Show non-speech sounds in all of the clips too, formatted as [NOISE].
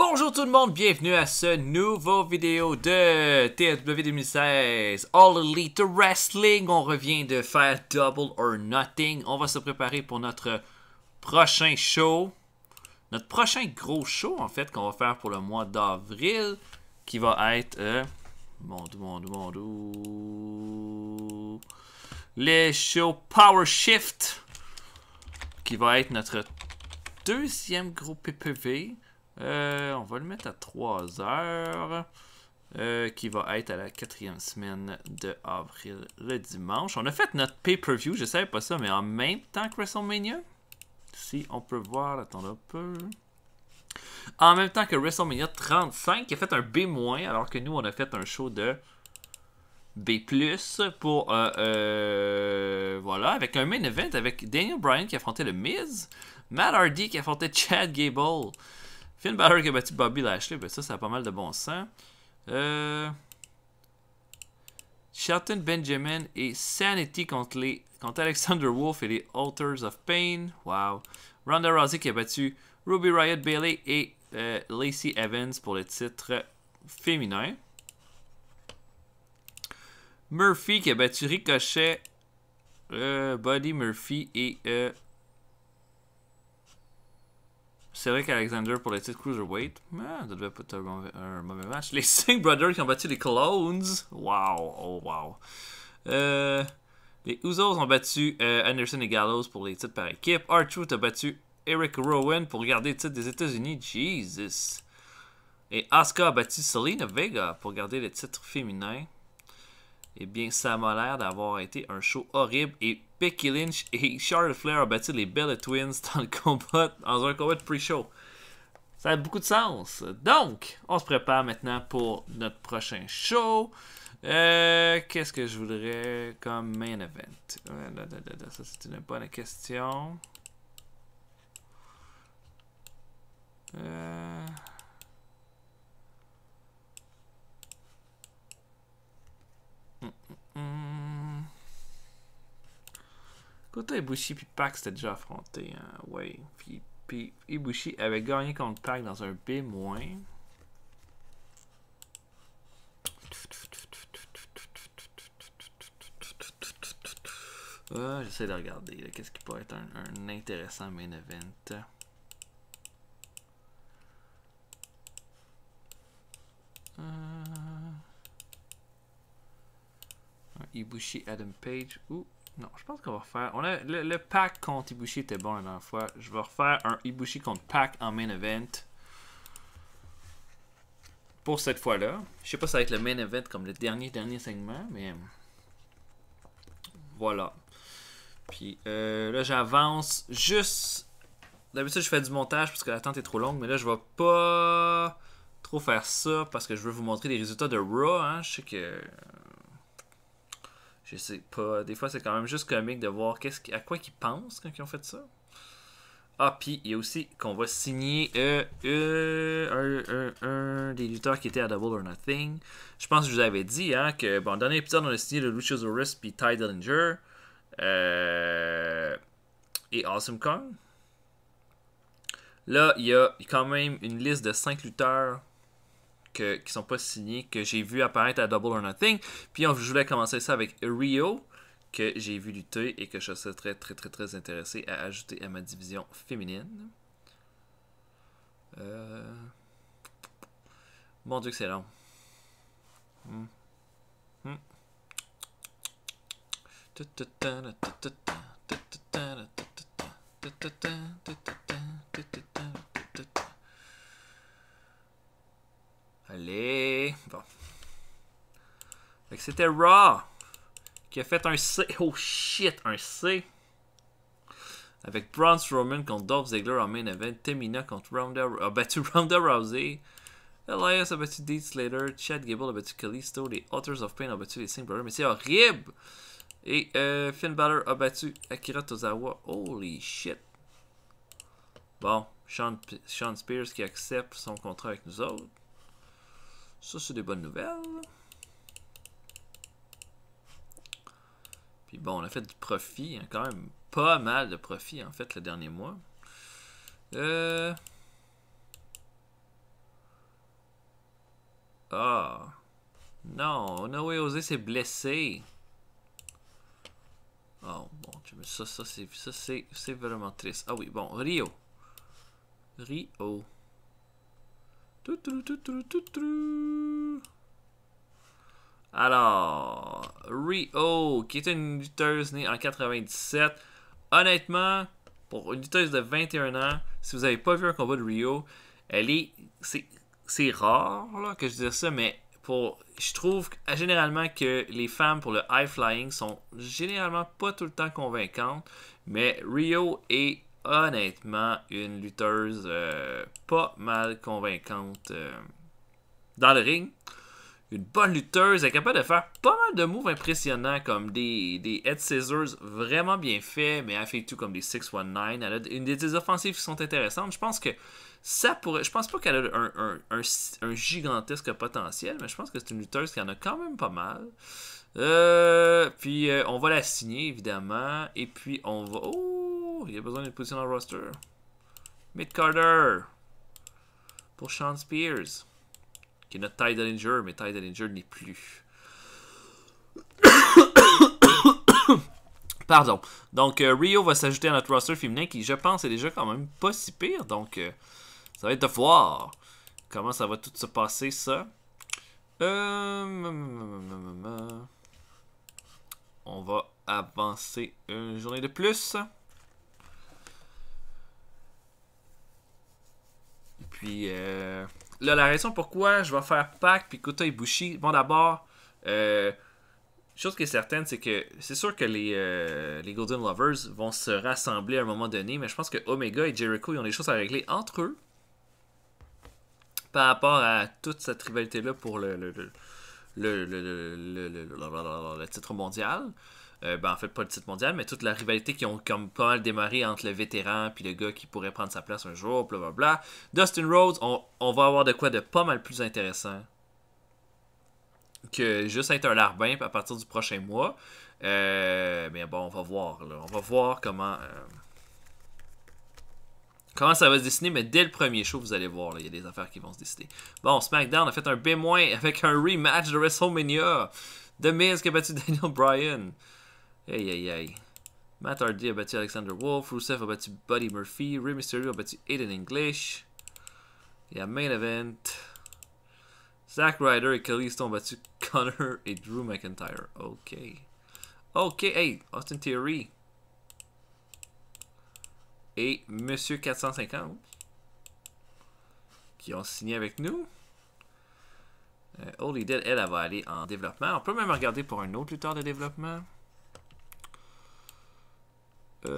Bonjour tout le monde, bienvenue à ce nouveau vidéo de TSW 2016 All Elite Wrestling. On revient de faire Double or Nothing. On va se préparer pour notre prochain show. Notre prochain gros show en fait qu'on va faire pour le mois d'avril qui va être... Euh, mon dieu, mon mon Les shows Power Shift qui va être notre deuxième gros PPV. Euh, on va le mettre à 3 heures. Euh, qui va être à la quatrième semaine de avril le dimanche. On a fait notre pay-per-view, je savais pas ça, mais en même temps que WrestleMania. Si on peut voir, attendez un peu. En même temps que WrestleMania 35 qui a fait un B- alors que nous on a fait un show de B+, pour, euh, voilà, avec un main event avec Daniel Bryan qui affrontait le Miz, Matt Hardy qui affrontait Chad Gable, Finn Balor qui a battu Bobby Lashley, ben ça, ça a pas mal de bon sens. Euh... Shelton Benjamin et Sanity contre, les, contre Alexander Wolfe et les Alters of Pain. Wow. Ronda Rousey qui a battu Ruby Riot Bailey et euh, Lacey Evans pour le titre féminin. Murphy qui a battu Ricochet, euh, Buddy Murphy et euh, c'est vrai qu'Alexander pour les titres Cruiserweight, mais ah, ça devait pas être un mauvais, match. Les Singh [LAUGHS] Brothers qui ont battu les Clones. Wow, oh wow. Euh, les Usos ont battu euh, Anderson et Gallows pour les titres par équipe. r a battu Eric Rowan pour garder les titres des États-Unis. Jesus. Et Asuka a battu Selena Vega pour garder les titres féminins. Eh bien, ça m'a l'air d'avoir été un show horrible et Becky Lynch et Charlotte Flair ont battu les Bella Twins dans le combat, dans un combat de pre-show. Ça a beaucoup de sens. Donc, on se prépare maintenant pour notre prochain show. Euh, qu'est-ce que je voudrais comme main event euh, Ça, c'est une bonne question. Euh... Kota Ibushi puis Pac s'étaient déjà affronté Hein? Puis, Ibushi avait gagné contre Pac dans un B-. Ah, j'essaie de regarder qu'est-ce qui pourrait être un, intéressant main event. Euh. Ibushi Adam Page ou non, je pense qu'on va refaire... On a, le, pack contre Ibushi était bon la dernière fois. Je vais refaire un Ibushi contre pack en main event. Pour cette fois-là. Je sais pas si ça va être le main event comme le dernier, dernier segment, mais... Voilà. Puis euh, là, j'avance juste... D'habitude, je fais du montage parce que l'attente est trop longue, mais là, je vais pas trop faire ça parce que je veux vous montrer les résultats de Raw. Hein. Je sais que je sais pas. Des fois, c'est quand même juste comique de voir qu'est -ce, à quoi qu'ils ils pensent quand ils ont fait ça. Ah, puis il y a aussi qu'on va signer euh, euh, un, des lutteurs qui étaient à Double or Nothing. Je pense que je vous avais dit hein, que, bon, dans épisode on a signé le Luchasaurus puis Ty Dillinger euh, et Awesome Kong. Là, il y a quand même une liste de 5 lutteurs que, qui sont pas signés, que j'ai vu apparaître à Double or Nothing. Puis on, je voulais commencer ça avec Rio, que j'ai vu lutter et que je serais très, très, très, très intéressé à ajouter à ma division féminine. Euh... Mon dieu que c'est Hmm. hmm. Allez. Bon. c'était Raw qui a fait un C. Oh shit, un C. Avec Braun Roman contre Dolph Ziggler en main event. Temina contre Ronda, a ah, battu ben, [LAUGHS] Ronda Rousey. Elias a battu Deed Slater. Chad Gable a battu Kalisto. Les Authors of Pain a battu les Singh Brothers. Mais c'est horrible! Et euh, Finn Balor a battu Akira Tozawa. Holy shit! Bon, Sean Spears qui accepte son contrat avec nous autres. Ça, c'est des bonnes nouvelles. Puis bon, on a fait du profit, hein, quand même pas mal de profit en fait le dernier mois. Euh... Ah. Non, Noé Osé s'est blessé. Oh, bon, tu ça, ça c'est vraiment triste. Ah oui, bon, Rio. Rio. Alors, Rio, qui est une lutteuse née en 97. Honnêtement, pour une lutteuse de 21 ans, si vous n'avez pas vu un combat de Rio, elle est. C'est rare que je dise ça, mais pour, je trouve ah, généralement que les femmes pour le high flying sont généralement pas tout le temps convaincantes, mais Rio est honnêtement une lutteuse euh, pas mal convaincante euh, dans le ring. Une bonne lutteuse, elle est capable de faire pas mal de moves impressionnants comme des, des head scissors vraiment bien faits, mais elle fait tout comme des 619. Elle a une des, offensives qui sont intéressantes. Je pense que ça pourrait. Je pense pas qu'elle a un, gigantesque potentiel, mais je pense que c'est une lutteuse qui en a quand même pas mal. Euh, puis on va la signer évidemment. Et puis on va. Oh, il y a besoin d'une position dans le roster. mid Carter. Pour Sean Spears. Qui est notre tide Dillinger, mais tide Dillinger n'est plus. [COUGHS] Pardon. Donc, euh, Rio va s'ajouter à notre roster féminin qui, je pense, est déjà quand même pas si pire. Donc, euh, ça va être de voir comment ça va tout se passer, ça. Euh, On va avancer une journée de plus. Puis là, la raison pourquoi je vais faire Pac puis Kota Bushi bon d'abord, chose qui est certaine, c'est que c'est sûr que les, Golden Lovers vont se rassembler à un moment donné, mais je pense que Omega et Jericho, ils ont des choses à régler entre eux par rapport à toute cette rivalité-là pour le, le, le, le titre mondial. Euh, ben, en fait, pas le titre mondial, mais toute la rivalité qui ont comme pas mal démarré entre le vétéran puis le gars qui pourrait prendre sa place un jour, blablabla. Dustin Rhodes, on, va avoir de quoi de pas mal plus intéressant que juste être un larbin à partir du prochain mois. Euh, mais bon, on va voir. On va voir comment, euh, comment ça va se dessiner. Mais dès le premier show, vous allez voir, il y a des affaires qui vont se décider. Bon, SmackDown a fait un B- avec un rematch de WrestleMania. The Miz qui a battu [LAUGHS] Daniel Bryan. Aïe aïe aïe. Matt Hardy a battu Alexander Wolf, Rusev a battu Buddy Murphy, Rey Mysterio a battu Aiden English. y a main event, Zack Ryder et Kelly Stone ont battu [LAUGHS] Connor et Drew McIntyre. Ok. Ok, hey, Austin Theory. Et Monsieur 450 qui ont signé avec nous. Euh, Holy Dead, elle, elle va aller en développement. On peut même regarder pour un autre lutteur de développement. Bon. On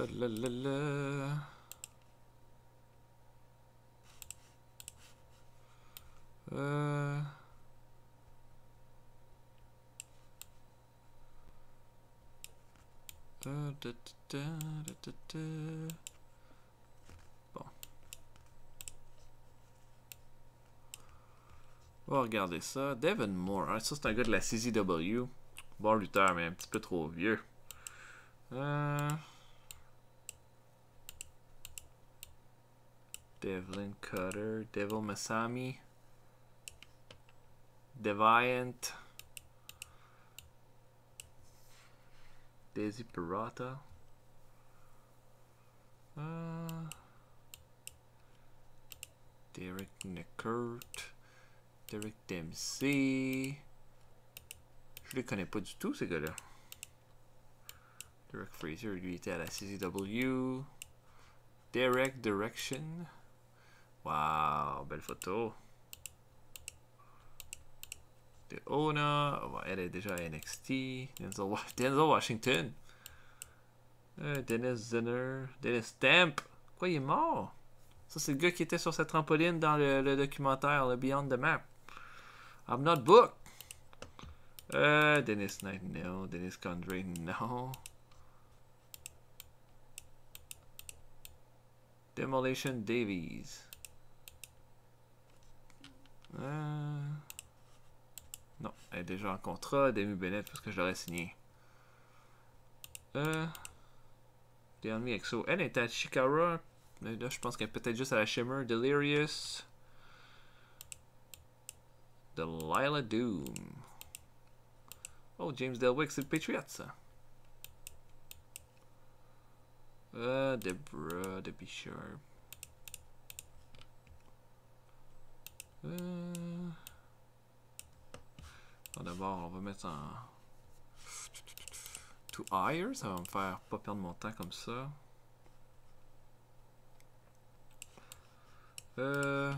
va regarder ça. Devin Moore, ah, ça c'est un gars de la CZW. Bon lutteur, mais un petit peu trop vieux. Euh, Devlin Cutter, Devil Masami, Deviant, Daisy Pirata. Uh, Derek Neckert, Derek Dempsey. Je les connais pas du tout, ces gars-là. Derek Fraser, lui, était à la CZW. Derek Direction. Wow, belle photo. De owner, Oh, bah, elle est déjà à NXT. Denzel, Washington. Euh, Dennis Zinner. Dennis Stamp. Quoi, il est mort? Ça, c'est le gars qui était sur sa trampoline dans le, documentaire, le Beyond the Map. I'm not booked. Euh, Dennis Knight, non. Dennis Condray, non. Demolition Davies. Euh, non, elle est déjà en contrat, Demi Bennett, parce que je l'aurais signé. Euh... Dernier Exo. Elle est à Chikara. Là, je pense qu'elle est peut-être juste à la Shimmer. Delirious. Delilah Doom. Oh, James Delwick, c'est le Patriot, ça. Euh, de Debbie Sharp. Euh. D'abord, on va mettre un en... To hire, ça va me faire pas perdre mon temps comme ça. Euh...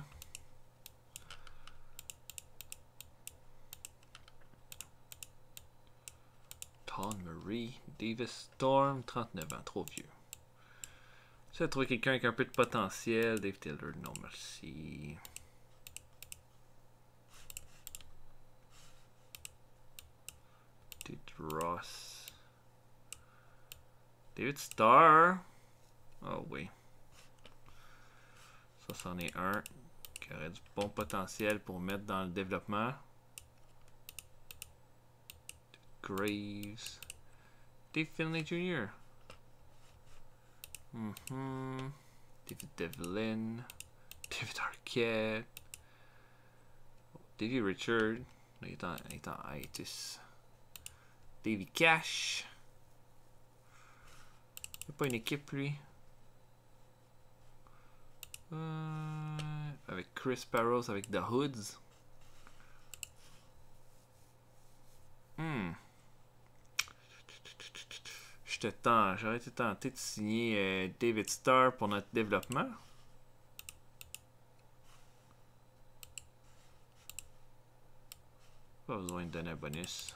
Tom Marie, Davis Storm, 39 ans, trop vieux. vais trouver quelqu'un avec un peu de potentiel, Dave Taylor, non merci. Ross. David Starr. Oh oui. Ça, c'en est un qui aurait du bon potentiel pour mettre dans le développement. Graves. Dave Finley Jr. Mm -hmm. David Devlin. David Arquette. David Richard. Il est en, Davy Cash. Il a pas une équipe, lui. Euh, avec Chris Parrows avec The Hoods. Hmm. J'étais tenté, j'aurais été tenté de signer euh, David Starr pour notre développement. Pas besoin de donner un bonus.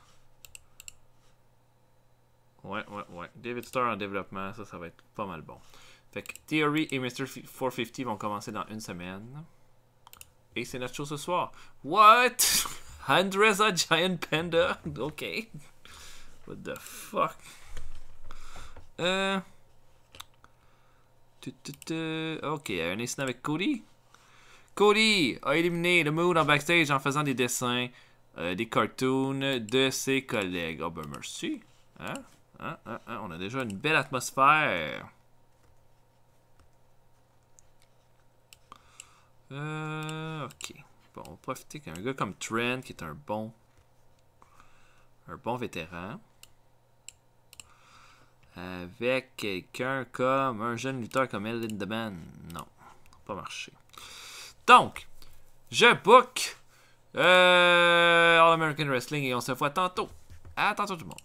Ouais, ouais, ouais. David Starr en développement, ça, ça va être pas mal bon. Fait que Theory et Mr. 450 vont commencer dans une semaine. Et c'est notre show ce soir. What? [LAUGHS] Andresa Giant Panda? [LAUGHS] Ok. What the fuck? Euh... Ok, un dessin avec Cody. Cody a éliminé le mood en backstage en faisant des dessins, euh, des cartoons de ses collègues. Oh ben merci. Hein? Hein, hein, hein, on a déjà une belle atmosphère. Euh, ok. Bon, on va profiter qu'un gars comme Trent, qui est un bon... Un bon vétéran. Avec quelqu'un comme... Un jeune lutteur comme Ellen Deman Non, pas marché. Donc, je book... Euh, All American Wrestling et on se voit tantôt. À tantôt tout le monde.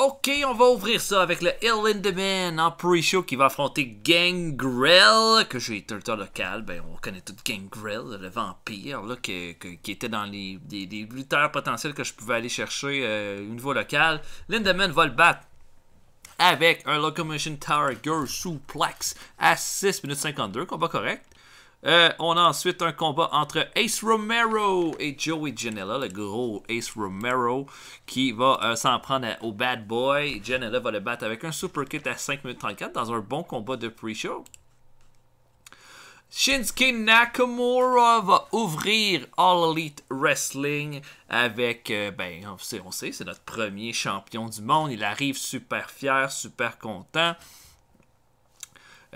Ok, on va ouvrir ça avec le Hill in en pre-show qui va affronter Gangrel, que j'ai été local. Ben, on connaît tout Gangrel, le vampire, qui, était dans les, des lutteurs potentiels que je pouvais aller chercher euh, au niveau local. Lindemann va le battre avec un Locomotion Tower Girl Suplex à 6 minutes 52, combat correct. Euh, on a ensuite un combat entre Ace Romero et Joey Janela, le gros Ace Romero, qui va euh, s'en prendre au Bad Boy. Janela va le battre avec un super kit à 5 minutes 34 dans un bon combat de pre-show. Shinsuke Nakamura va ouvrir All Elite Wrestling avec, euh, ben, on sait, on sait c'est notre premier champion du monde. Il arrive super fier, super content.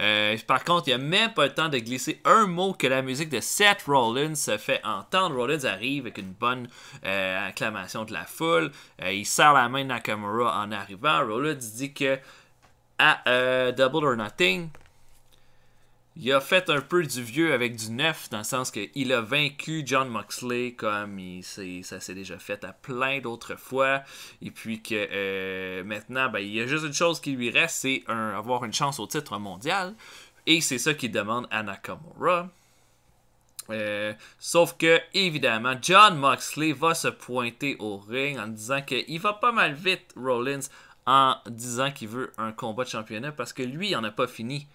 Euh, par contre, il n'y a même pas le temps de glisser un mot que la musique de Seth Rollins se fait entendre. Rollins arrive avec une bonne euh, acclamation de la foule. Euh, il serre la main de Nakamura en arrivant. Rollins dit que à ah, Double or Nothing, il a fait un peu du vieux avec du neuf, dans le sens qu'il a vaincu John Moxley comme ça s'est déjà fait à plein d'autres fois. Et puis que euh, maintenant, ben, il y a juste une chose qui lui reste, c'est avoir une chance au titre mondial. Et c'est ça qu'il demande à Nakamura. Euh, sauf que, évidemment, John Moxley va se pointer au ring en disant qu'il va pas mal vite, Rollins, en disant qu'il veut un combat de championnat parce que lui, il n'en a pas fini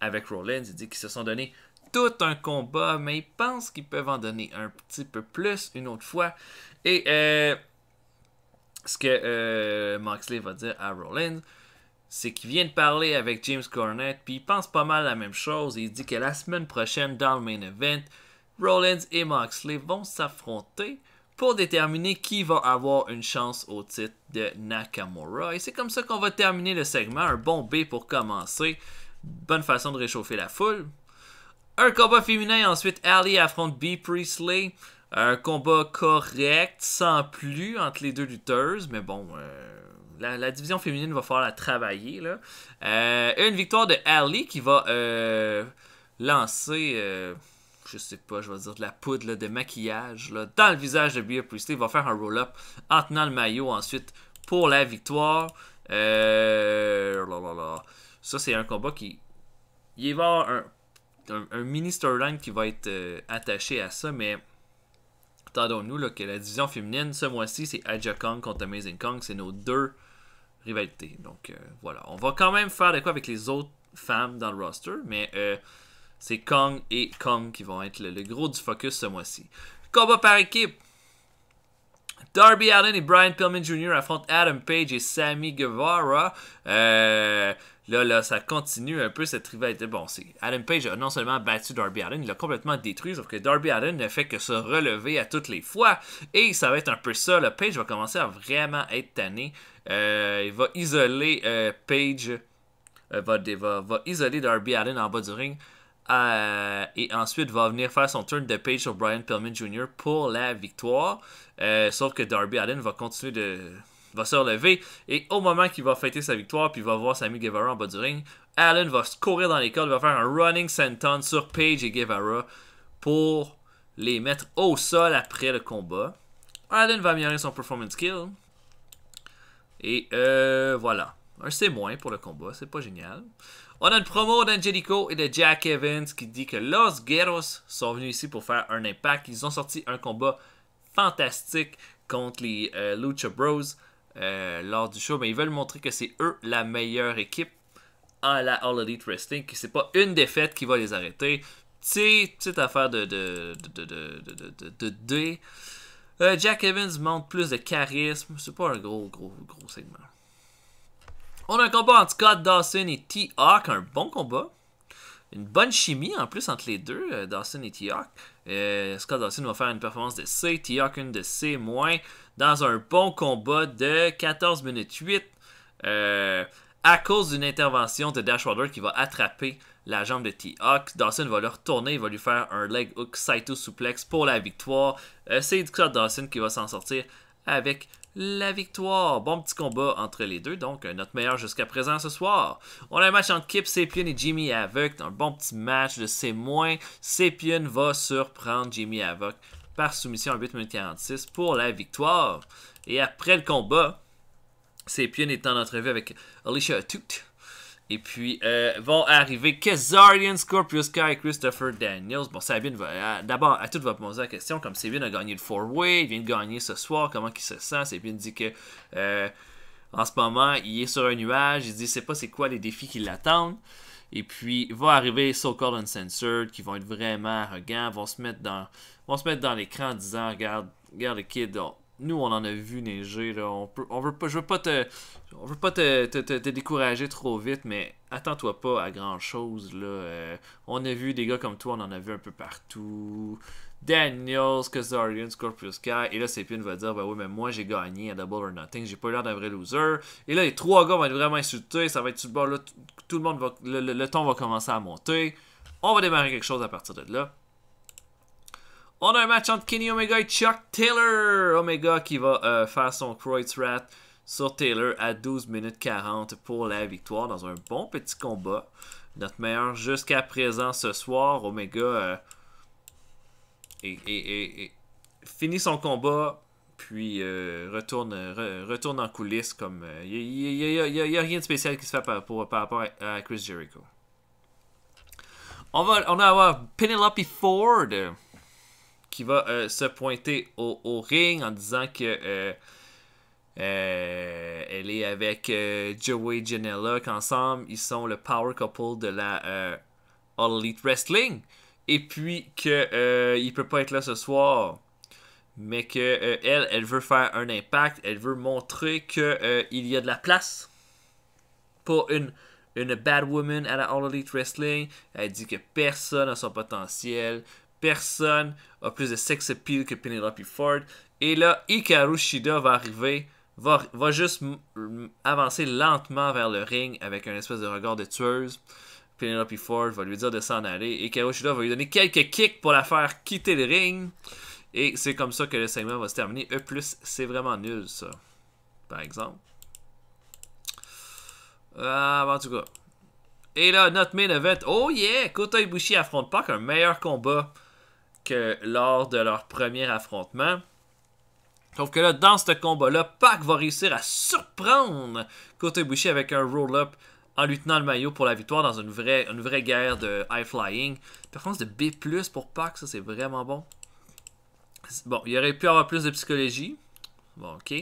avec Rollins. Il dit qu'ils se sont donné tout un combat, mais ils pensent qu'ils peuvent en donner un petit peu plus une autre fois. Et euh, ce que euh, Moxley va dire à Rollins, c'est qu'il vient de parler avec James Cornette, puis il pense pas mal la même chose. Il dit que la semaine prochaine, dans le main event, Rollins et Moxley vont s'affronter pour déterminer qui va avoir une chance au titre de Nakamura. Et c'est comme ça qu'on va terminer le segment. Un bon B pour commencer bonne façon de réchauffer la foule. Un combat féminin, ensuite Ali affronte B Priestley. Un combat correct, sans plus, entre les deux lutteuses, mais bon, euh, la, division féminine va falloir la travailler. Là. Euh, une victoire de Ali qui va euh, lancer je sais pas, je vais dire de la poudre de maquillage dans le visage de Bea Priestley. va faire un roll-up en tenant le maillot ensuite pour la victoire. Euh... Ça, c'est un combat qui. Il va y avoir un, un, mini storyline qui va être euh, attaché à ça, mais attendons-nous là que la division féminine, ce mois-ci, c'est Aja Kong contre Amazing Kong. C'est nos deux rivalités. Donc euh, voilà. On va quand même faire de quoi avec les autres femmes dans le roster, mais euh, c'est Kong et Kong qui vont être le, gros du focus ce mois-ci. Combat par équipe. Darby Allen et Brian Pillman Jr. affrontent Adam Page et Sammy Guevara. Euh, Là, là, ça continue un peu cette rivalité. Bon, c'est Adam Page a non seulement battu Darby Allen, il l'a complètement détruit, sauf que Darby Allen ne fait que se relever à toutes les fois. Et ça va être un peu ça. Le Page va commencer à vraiment être tanné. Euh, il va isoler euh, Page, euh, va, isoler Darby Allen en bas du ring. et ensuite va venir faire son turn de page sur Brian Pillman Jr. pour la victoire. sauf que Darby Allen va continuer de, va se relever et au moment qu'il va fêter sa victoire, puis il va voir amie Guevara en bas du ring, Allen va courir dans l'école, va faire un running senton sur Page et Guevara pour les mettre au sol après le combat. Allen va améliorer son performance skill. Et euh, voilà. Un C- pour le combat, c'est pas génial. On a une promo d'Angelico et de Jack Evans qui dit que Los Guerros sont venus ici pour faire un impact. Ils ont sorti un combat fantastique contre les euh, Lucha Bros. Euh, lors du show, mais ils veulent montrer que c'est eux la meilleure équipe à la All Elite Wrestling, que c'est pas une défaite qui va les arrêter. Petite, affaire de de de, euh, Jack Evans montre plus de charisme. C'est pas un gros, gros, gros segment. On a un combat entre Scott Dawson et T-Hawk. Un bon combat. Une bonne chimie en plus entre les deux, euh, Dawson et T-Hawk. Scott Dawson va faire une performance de C, T-Hawk une de C- dans un bon combat de 14 minutes 8 euh, à cause d'une intervention de Dashwater qui va attraper la jambe de T-Hawk. Dawson va le retourner, il va lui faire un leg hook Saito suplex pour la victoire. Euh, c'est Scott Dawson qui va s'en sortir avec la victoire. Bon petit combat entre les deux, donc euh, notre meilleur jusqu'à présent ce soir. On a un match entre Kip Sapien et Jimmy Havoc, un bon petit match de C-. moins. Sapien va surprendre Jimmy Havoc par soumission à 8 46 pour la victoire. Et après le combat, Sapien est en entrevue avec Alicia Toot. Et puis euh, vont arriver Kazarian, Scorpius Sky Christopher Daniels. Bon, Sabine va. Euh, d'abord, à tout va poser la question comme Sabine a gagné le four-way, il vient de gagner ce soir, comment il se sent Sabine dit que. Euh, en ce moment, il est sur un nuage, il se dit c'est pas c'est quoi les défis qui l'attendent. Et puis vont arriver So Called Uncensored qui vont être vraiment arrogants, vont se mettre dans va se mettre dans l'écran en disant Regarde, regarde le kid, nous on en a vu neiger, on, veut pas, je veux pas te. On veut pas te, décourager trop vite, mais attends-toi pas à grand chose. Là. Euh, on a vu des gars comme toi, on en a vu un peu partout. Daniels, Kazarian, Scorpius Sky. Et là, Sapien va dire Ben oui, mais moi, j'ai gagné à Double or Nothing. J'ai pas eu l'air d'un vrai loser. Et là, les trois gars vont être vraiment insultés. Ça va être tout le, là, monde va. le, ton va commencer à monter. On va démarrer quelque chose à partir de là. On a un match entre Kenny Omega et Chuck Taylor. Omega qui va euh, faire son Rat sur Taylor à 12 minutes 40 pour la victoire dans un bon petit combat. Notre meilleur jusqu'à présent ce soir. Omega euh, finit son combat, puis euh, retourne, retourne en coulisses. comme Il n'y a, rien de spécial qui se fait par, rapport à, Chris Jericho. On va, on va avoir Penelope Ford qui va euh, se pointer au, ring en disant que euh, euh, elle est avec Joey Janela, qu'ensemble ils sont le power couple de la All Elite Wrestling, et puis qu'il il peut pas être là ce soir, mais que elle, elle veut faire un impact, elle veut montrer que il y a de la place pour une une bad woman à la All Elite Wrestling. Elle dit que personne n'a son potentiel personne a plus de sex appeal que Penelope Ford. Et là, Hikaru Shida va arriver, va, va juste avancer lentement vers le ring avec un espèce de regard de tueuse. Penelope Ford va lui dire de s'en aller. Et Karushida va lui donner quelques kicks pour la faire quitter le ring. Et c'est comme ça que le segment va se terminer. E, c'est vraiment nul, ça. Par exemple. Ah, en tout cas. Et là, notre main event. Oh yeah! Kota Ibushi affronte pas qu'un meilleur combat lors de leur premier affrontement. Sauf que là, dans ce combat-là, Pac va réussir à surprendre Ibushi avec un roll-up en lui tenant le maillot pour la victoire dans une vraie, une vraie guerre de high-flying. Performance de B+, pour Pac, ça c'est vraiment bon. Bon, il aurait pu avoir plus de psychologie. Bon, ok.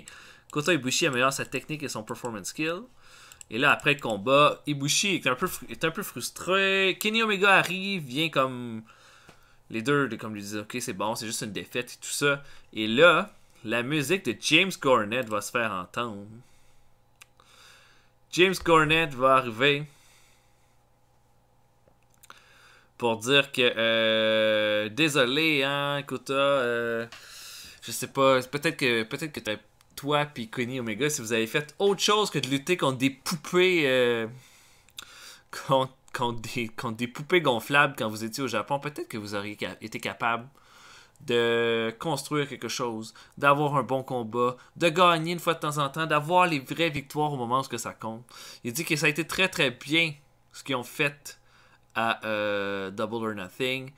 Kota Ibushi améliore sa technique et son performance skill. Et là, après le combat, Ibushi peu, est un peu frustré. Kenny Omega arrive, vient comme les deux, comme je disais, ok, c'est bon, c'est juste une défaite et tout ça. Et là, la musique de James Cornet va se faire entendre. James Cornet va arriver pour dire que euh, désolé, hein, toi ah, euh, je sais pas, peut-être que peut-être que t'as toi puis Kenny Omega si vous avez fait autre chose que de lutter contre des poupées euh, contre contre des, des poupées gonflables quand vous étiez au Japon, peut-être que vous auriez été capable de construire quelque chose, d'avoir un bon combat, de gagner une fois de temps en temps, d'avoir les vraies victoires au moment où ça compte. Il dit que ça a été très très bien ce qu'ils ont fait à euh, Double or Nothing,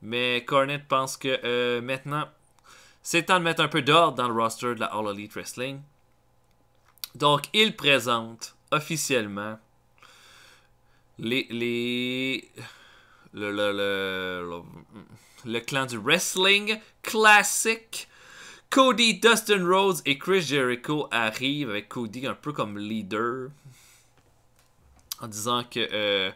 mais Cornette pense que euh, maintenant c'est temps de mettre un peu d'ordre dans le roster de la All Elite Wrestling. Donc il présente officiellement les, le, clan du wrestling classique. Cody, Dustin Rhodes et Chris Jericho arrivent avec Cody un peu comme leader. En disant que. Euh,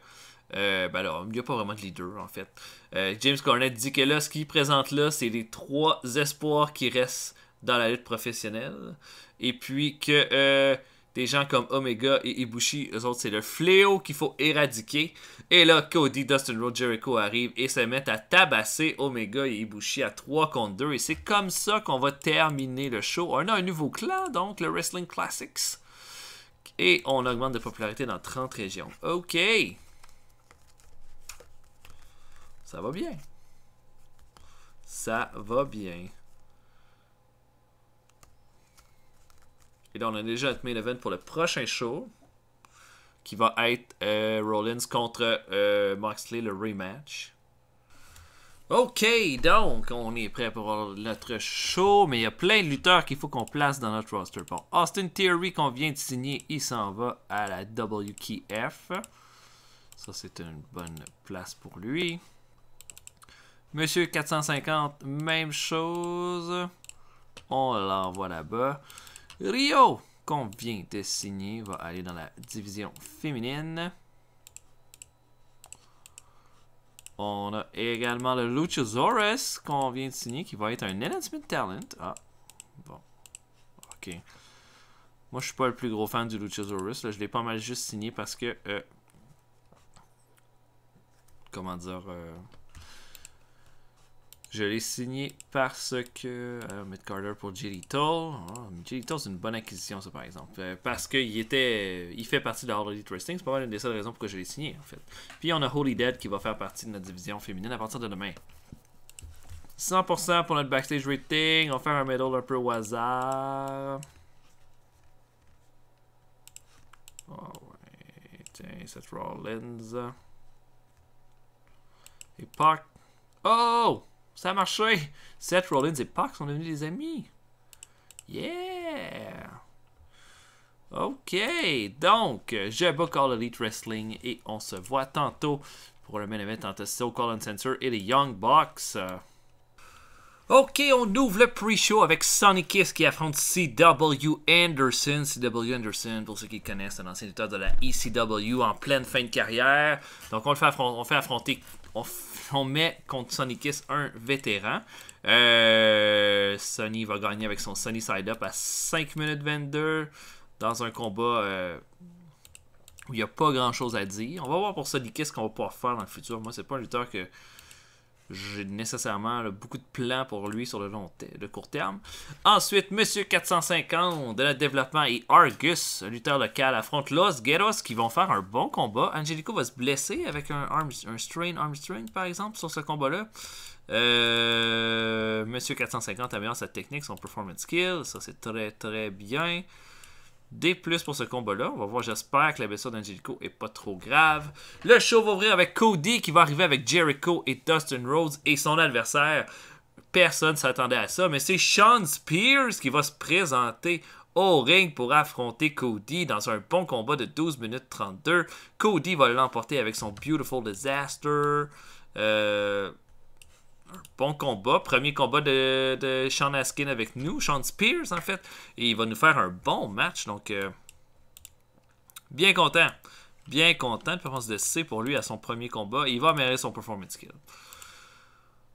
euh ben alors, il n'y a pas vraiment de leader en fait. Euh, James Cornette dit que là, ce qu'il présente là, c'est les trois espoirs qui restent dans la lutte professionnelle. Et puis que euh, des gens comme Omega et Ibushi, eux autres, c'est le fléau qu'il faut éradiquer. Et là, Cody, Dustin Road, Jericho arrivent et se mettent à tabasser Omega et Ibushi à 3 contre 2. Et c'est comme ça qu'on va terminer le show. On a un nouveau clan, donc le Wrestling Classics. Et on augmente de popularité dans 30 régions. OK. Ça va bien. Ça va bien. Et là, on a déjà notre main event pour le prochain show, qui va être euh, Rollins contre maxley euh, Moxley, le rematch. Ok, donc, on est prêt pour notre show, mais il y a plein de lutteurs qu'il faut qu'on place dans notre roster. Bon, Austin Theory qu'on vient de signer, il s'en va à la WKF. Ça, c'est une bonne place pour lui. Monsieur 450, même chose. On l'envoie là-bas. Rio, qu'on vient de signer, va aller dans la division féminine. On a également le Luchasaurus qu'on vient de signer, qui va être un enhancement talent. Ah, bon. Ok. Moi, je suis pas le plus gros fan du Luchasaurus. Là. Je l'ai pas mal juste signé parce que... Euh, comment dire... Euh, je l'ai signé parce que... Euh, Mid Carter pour Jerry Toll, ah, c'est une bonne acquisition, ça, par exemple. Euh, parce parce qu'il était... Il fait partie de la C'est pas mal une des seules raisons pourquoi je l'ai signé, en fait. Puis, on a Holy Dead qui va faire partie de notre division féminine à partir de demain. 100% pour notre backstage rating. On va faire un medal un peu au hasard. Oh ouais, tiens, Rollins. Et Park. Oh! Ça a marché. Seth Rollins et Park sont devenus des amis. Yeah! Ok, donc, je bats All Elite Wrestling et on se voit tantôt pour le main event entre So and et les Young Bucks. Ok, on ouvre le pre-show avec Sonny Kiss qui affronte C.W. Anderson. C.W. Anderson, pour ceux qui connaissent, connaissent, un ancien état de la ECW en pleine fin de carrière. Donc, on le on fait affronter on, met contre Sonic Kiss un vétéran. Euh, va gagner avec son Sonic Side Up à 5 minutes 22 dans un combat euh, où il n'y a pas grand chose à dire. On va voir pour Sonic Kiss qu'on va pouvoir faire dans le futur. Moi, c'est pas un lutteur que j'ai nécessairement beaucoup de plans pour lui sur le long court terme. Ensuite, Monsieur 450 de la développement et Argus, un lutteur local, affronte Los Guerros qui vont faire un bon combat. Angelico va se blesser avec un, strain, arm par exemple, sur ce combat-là. Euh, Monsieur 450 améliore sa technique, son performance skill, ça c'est très très bien des plus pour ce combat-là. On va voir, j'espère que la blessure d'Angelico est pas trop grave. Le show va ouvrir avec Cody qui va arriver avec Jericho et Dustin Rhodes et son adversaire. Personne s'attendait à ça, mais c'est Sean Spears qui va se présenter au ring pour affronter Cody dans un bon combat de 12 minutes 32. Cody va l'emporter avec son Beautiful Disaster. Euh, bon combat. Premier combat de, de Sean Askin avec nous, Sean Spears en fait. Et il va nous faire un bon match. Donc, euh, bien content. Bien content de performance de C pour lui à son premier combat. Il va améliorer son performance skill.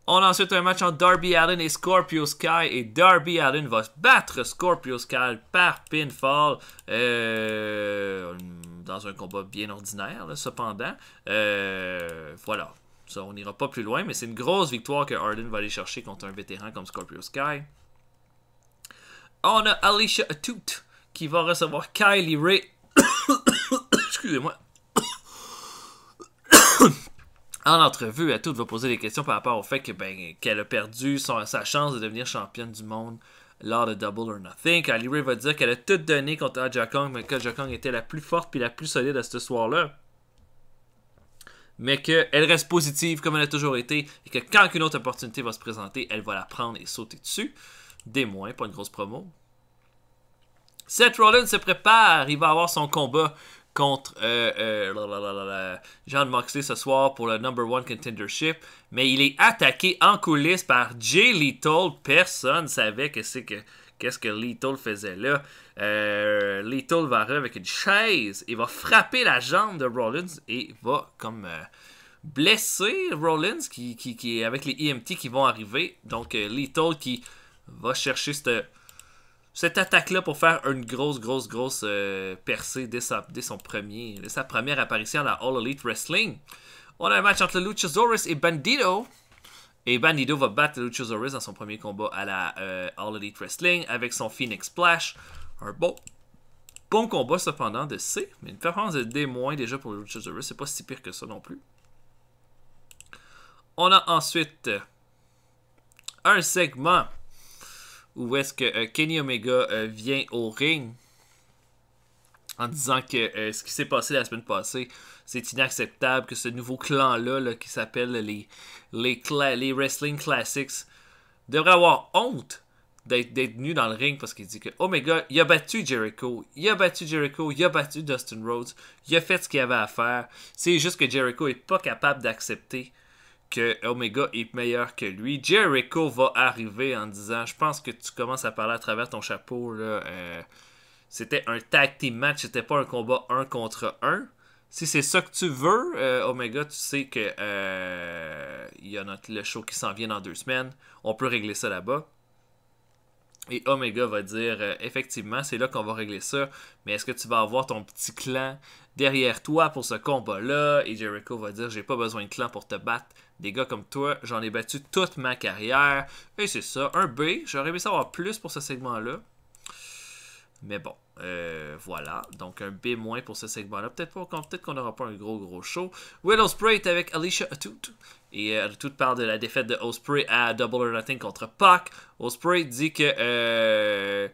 On a ensuite un match entre Darby Allen et Scorpio Sky. Et Darby Allen va battre Scorpio Sky par pinfall. Euh, dans un combat bien ordinaire, cependant. Euh, voilà. Ça, on n'ira pas plus loin, mais c'est une grosse victoire que Arden va aller chercher contre un vétéran comme Scorpio Sky. On a Alicia Atout qui va recevoir Kylie Ray. [COUGHS] Excusez-moi. [COUGHS] en entrevue, Atout va poser des questions par rapport au fait que ben, qu'elle a perdu sa chance de devenir championne du monde lors de Double or Nothing. Kylie Ray va dire qu'elle a tout donné contre Aja mais que Aja était la plus forte puis la plus solide à ce soir-là mais qu'elle reste positive comme elle a toujours été et que quand une autre opportunité va se présenter, elle va la prendre et sauter dessus. Des moins, pas une grosse promo. Seth Rollins se prépare, il va avoir son combat contre Jean euh, euh, John Moxley ce soir pour le number one contendership, mais il est attaqué en coulisses par Jay Lethal. Personne savait que qu'est-ce que Lethal faisait là. Euh, Little va avec une chaise et va frapper la jambe de Rollins et va comme euh, blesser Rollins qui, qui, avec les EMT qui vont arriver. Donc euh, Little qui va chercher cette, cette attaque-là pour faire une grosse, grosse, grosse euh, percée dès, sa, son premier, sa première apparition la All Elite Wrestling. On a un match entre Luchasaurus et Bandido Et Bandido va battre Luchasaurus dans son premier combat à la All Elite Wrestling avec son Phoenix Splash. Un bon, bon combat cependant de C, mais une performance de D- moins, déjà pour le Ce c'est pas si pire que ça non plus. On a ensuite euh, un segment où est-ce que euh, Kenny Omega euh, vient au ring en disant que ce qui s'est passé la semaine passée, c'est inacceptable que ce nouveau clan-là qui s'appelle les, les, les Wrestling Classics devrait avoir honte d'être nu dans le ring parce qu'il dit que Omega, oh il a battu Jericho, il a battu Jericho, il a battu Dustin Rhodes, il a fait ce qu'il avait à faire. C'est juste que Jericho est pas capable d'accepter que Omega oh est meilleur que lui. Jericho va arriver en disant Je pense que tu commences à parler à travers ton chapeau. Là, euh, c'était un tag team match, c'était pas un combat un contre 1. Si c'est ça que tu veux, euh, Omega, oh tu sais que euh, il y a le show qui s'en vient dans deux semaines. On peut régler ça là-bas. Et Omega va dire euh, effectivement, c'est là qu'on va régler ça, mais est-ce que tu vas avoir ton petit clan derrière toi pour ce combat-là Et Jericho va dire j'ai pas besoin de clan pour te battre. Des gars comme toi, j'en ai battu toute ma carrière. Et c'est ça, un B. J'aurais aimé savoir plus pour ce segment-là. Mais bon, euh, voilà. Donc un B- pour ce segment-là. Peut-être pas, peut qu'on n'aura pas un gros gros show. Willow Spray est avec Alicia Atout. Et euh, Atout parle de la défaite de Osprey à Double or Nothing contre Pac. Osprey dit que euh,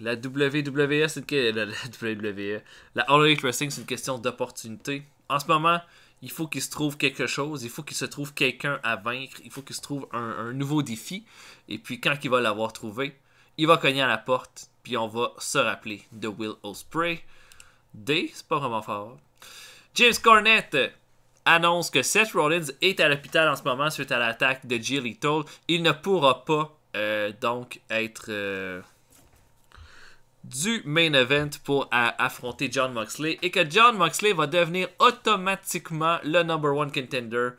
la WWE, c'est e, la, All c'est une question d'opportunité. En ce moment, il faut qu'il se trouve quelque chose, il faut qu'il se trouve quelqu'un à vaincre, il faut qu'il se trouve un, un nouveau défi. Et puis quand il va l'avoir trouvé, il va cogner à la porte, puis on va se rappeler de Will Ospreay. D, c'est pas vraiment fort. James Cornette annonce que Seth Rollins est à l'hôpital en ce moment suite à l'attaque de Jill Toll. Il ne pourra pas euh, donc être euh, du main event pour affronter John Moxley et que John Moxley va devenir automatiquement le number one contender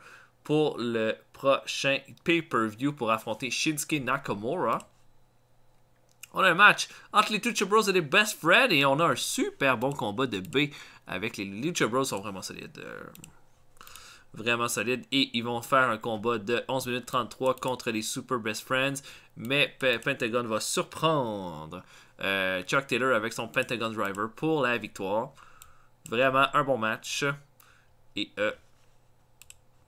pour le prochain pay-per-view pour affronter Shinsuke Nakamura. On a un match entre les Lucha Bros et les Best Friends et on a un super bon combat de B avec les Lucha Bros sont vraiment solides. Euh, vraiment solides et ils vont faire un combat de 11 minutes 33 contre les Super Best Friends. Mais Pentagon va surprendre euh, Chuck Taylor avec son Pentagon Driver pour la victoire. Vraiment un bon match. Et euh,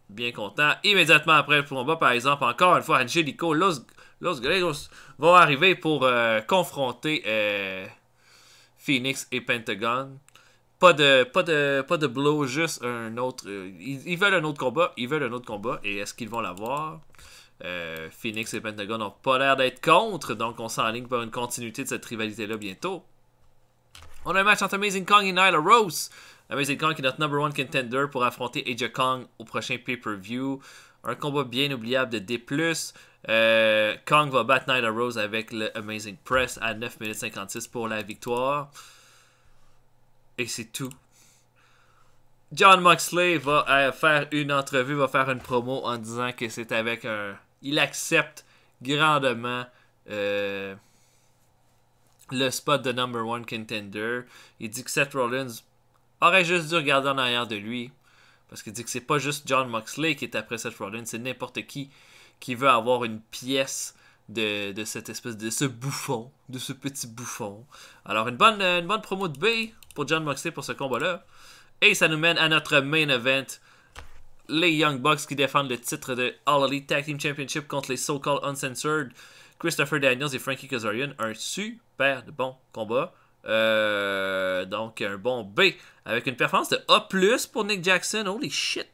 bien content. Immédiatement après le combat, par exemple, encore une fois, Angelico Los Gregos vont arriver pour euh, confronter euh, Phoenix et Pentagon. Pas de, pas, de, pas de blow, juste un autre. Euh, ils, veulent un autre combat, ils veulent un autre combat, et est-ce qu'ils vont l'avoir Phoenix et Pentagon n'ont pas l'air d'être contre, donc on s'enligne pour une continuité de cette rivalité-là bientôt. On a un match entre Amazing Kong et Nyla Rose. Amazing Kong est notre number one contender pour affronter Aja Kong au prochain pay-per-view. Un combat bien oubliable de D+. Euh, Kong va battre of Rose avec le Amazing Press à 9 minutes 56 pour la victoire. Et c'est tout. John Moxley va euh, faire une entrevue, va faire une promo en disant que c'est avec un. Il accepte grandement euh, le spot de number one contender. Il dit que Seth Rollins aurait juste dû regarder en arrière de lui. Parce qu'il dit que c'est pas juste John Moxley qui est après Seth Rollins, c'est n'importe qui qui veut avoir une pièce de, cette espèce de ce bouffon, de ce petit bouffon. Alors une bonne, euh, bonne promo de B pour John Moxley pour ce combat-là. Et ça nous mène à notre main event. Les Young Bucks qui défendent le titre de All Elite Tag Team Championship contre les So-Called Uncensored. Christopher Daniels et Frankie Kazarian. Un super bon combat. Euh, donc un bon B avec une performance de A pour Nick Jackson. Holy shit!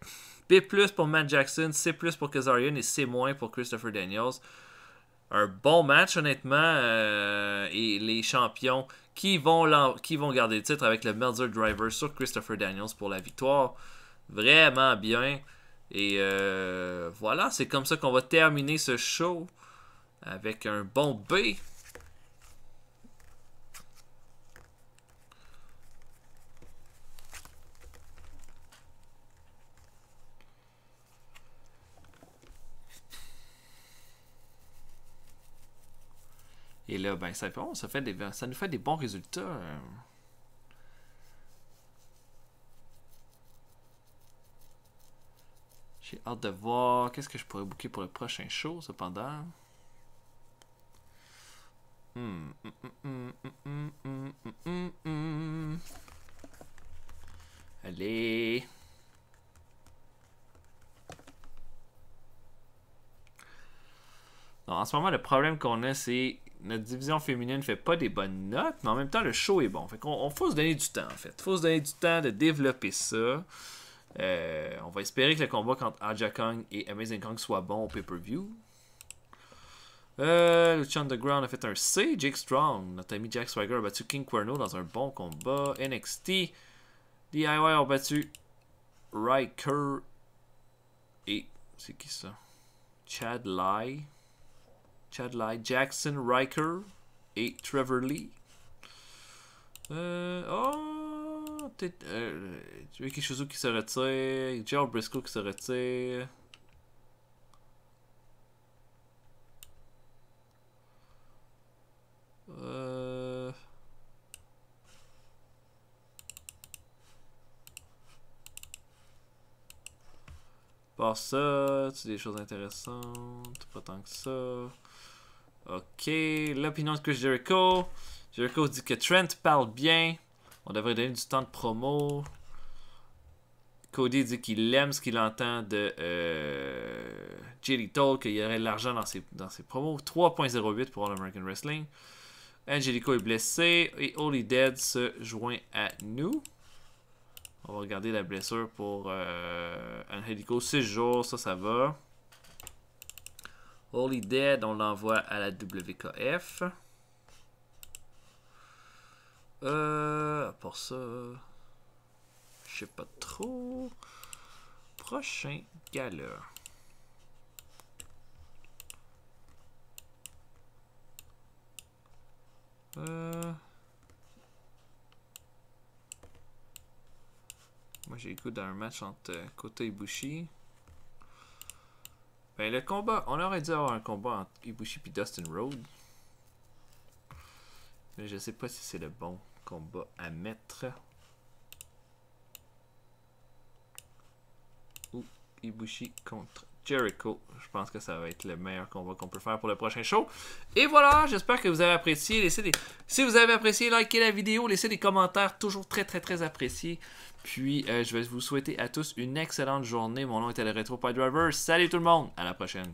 B pour Matt Jackson, C pour Kazarian et C pour Christopher Daniels. Un bon match, honnêtement. Euh, et les champions qui vont, qui vont garder le titre avec le Melzer Driver sur Christopher Daniels pour la victoire. Vraiment bien. Et euh, voilà, c'est comme ça qu'on va terminer ce show avec un bon B. Et là, ben, ça, fait oh, des, ça nous fait des bons résultats. Euh. J'ai hâte de voir qu'est-ce que je pourrais booker pour le prochain show, cependant. Allez. en ce moment, le problème qu'on a, c'est notre division féminine fait pas des bonnes notes, mais en même temps, le show est bon. Fait qu'on on, faut se donner du temps, en fait. faut se donner du temps de développer ça. Euh, on va espérer que le combat contre Aja Kong et Amazing Kong soit bon au pay-per-view. Euh, Lucha Underground a fait un C. Jake Strong, notre ami Jack Swagger, a battu King Cuerno dans un bon combat. NXT, DIY a battu Riker et. C'est qui ça? Chad Lai. Chad Jackson Riker et Trevor Lee. Euh, oh, euh, quelque chose qui se retire, Gerald Briscoe qui se retire. Euh, pas ça, c'est des choses intéressantes, pas tant que ça. Ok, l'opinion de Chris Jericho. Jericho dit que Trent parle bien. On devrait donner du temps de promo. Cody dit qu'il aime ce qu'il entend de euh, Jerry Toll, qu'il y aurait de l'argent dans ses, dans ses promos. 3.08 pour All American Wrestling. Angelico est blessé et Holy Dead se joint à nous. On va regarder la blessure pour un euh, Angelico. 6 jours, ça, ça va. Holy Dead, on l'envoie à la WKF. Euh, pour ça, je sais pas trop. Prochain gala. Euh, j'ai goût d'un match entre euh, Kota Ibushi. Ben, le combat, on aurait dû avoir un combat entre Ibushi et Dustin Rhodes. Mais je sais pas si c'est le bon combat à mettre. Ou Ibushi contre Jericho. Je pense que ça va être le meilleur combat qu'on peut faire pour le prochain show. Et voilà, j'espère que vous avez apprécié. des... Si vous avez apprécié, likez la vidéo, laissez des commentaires, toujours très très très appréciés. Puis euh, je vais vous souhaiter à tous une excellente journée. Mon nom était le Retro Driver. Salut tout le monde, à la prochaine.